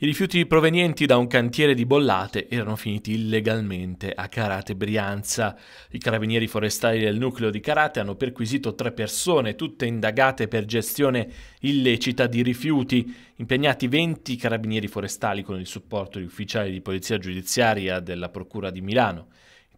I rifiuti provenienti da un cantiere di bollate erano finiti illegalmente a Carate Brianza. I carabinieri forestali del nucleo di Carate hanno perquisito tre persone, tutte indagate per gestione illecita di rifiuti, impegnati 20 carabinieri forestali con il supporto di ufficiali di polizia giudiziaria della Procura di Milano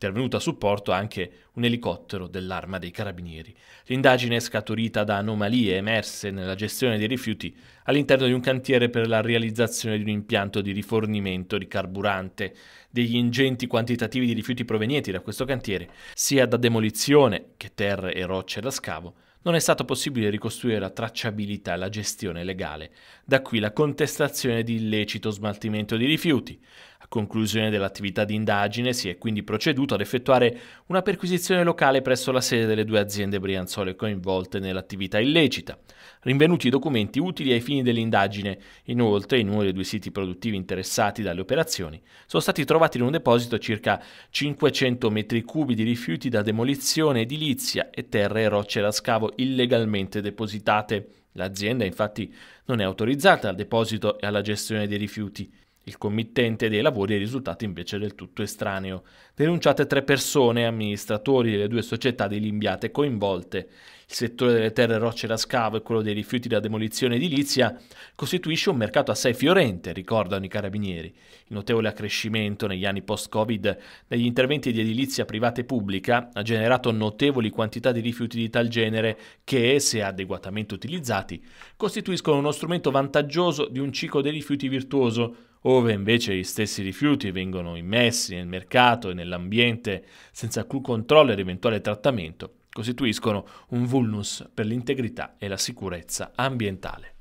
intervenuto a supporto anche un elicottero dell'arma dei carabinieri. L'indagine è scaturita da anomalie emerse nella gestione dei rifiuti all'interno di un cantiere per la realizzazione di un impianto di rifornimento di carburante. Degli ingenti quantitativi di rifiuti provenienti da questo cantiere, sia da demolizione che terre e rocce da scavo, non è stato possibile ricostruire la tracciabilità e la gestione legale. Da qui la contestazione di illecito smaltimento di rifiuti. A conclusione dell'attività di indagine si è quindi proceduto ad effettuare una perquisizione locale presso la sede delle due aziende brianzole coinvolte nell'attività illecita. Rinvenuti i documenti utili ai fini dell'indagine, inoltre in uno dei due siti produttivi interessati dalle operazioni sono stati trovati in un deposito circa 500 metri cubi di rifiuti da demolizione edilizia e terre e rocce da scavo illegalmente depositate. L'azienda infatti non è autorizzata al deposito e alla gestione dei rifiuti. Il committente dei lavori è risultato invece del tutto estraneo. Denunciate tre persone, amministratori delle due società di Limbiate coinvolte. Il settore delle terre rocce da scavo e quello dei rifiuti da demolizione edilizia costituisce un mercato assai fiorente, ricordano i carabinieri. Il notevole accrescimento negli anni post-Covid degli interventi di edilizia privata e pubblica ha generato notevoli quantità di rifiuti di tal genere che, se adeguatamente utilizzati, costituiscono uno strumento vantaggioso di un ciclo dei rifiuti virtuoso Ove invece gli stessi rifiuti vengono immessi nel mercato e nell'ambiente senza alcun controllo ed eventuale trattamento, costituiscono un vulnus per l'integrità e la sicurezza ambientale.